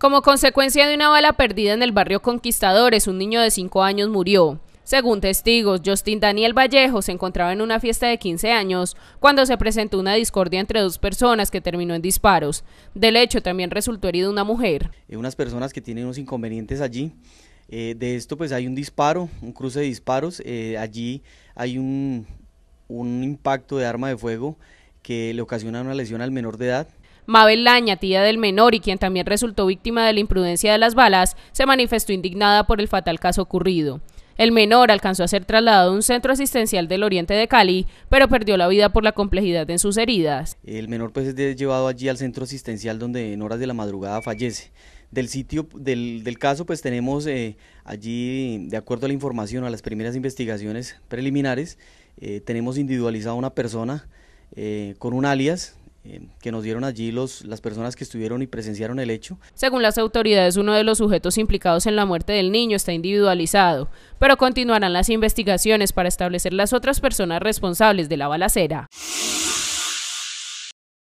Como consecuencia de una bala perdida en el barrio Conquistadores, un niño de 5 años murió. Según testigos, Justin Daniel Vallejo se encontraba en una fiesta de 15 años cuando se presentó una discordia entre dos personas que terminó en disparos. Del hecho, también resultó herida una mujer. Eh, unas personas que tienen unos inconvenientes allí. Eh, de esto pues hay un disparo, un cruce de disparos. Eh, allí hay un impacto de arma de fuego que le ocasiona una lesión al menor de edad. Mabel Laña, tía del menor y quien también resultó víctima de la imprudencia de las balas, se manifestó indignada por el fatal caso ocurrido. El menor alcanzó a ser trasladado a un centro asistencial del oriente de Cali, pero perdió la vida por la complejidad en sus heridas. El menor pues es llevado allí al centro asistencial donde en horas de la madrugada fallece. Del sitio del, caso pues tenemos eh, allí, de acuerdo a la información, a las primeras investigaciones preliminares, eh, tenemos tenemos a una persona eh, con un alias eh, que nos dieron allí los, las personas que estuvieron y presenciaron el hecho. Según las autoridades, uno de los sujetos implicados en la muerte del niño está individualizado, pero continuarán las investigaciones para establecer las otras personas responsables de la balacera.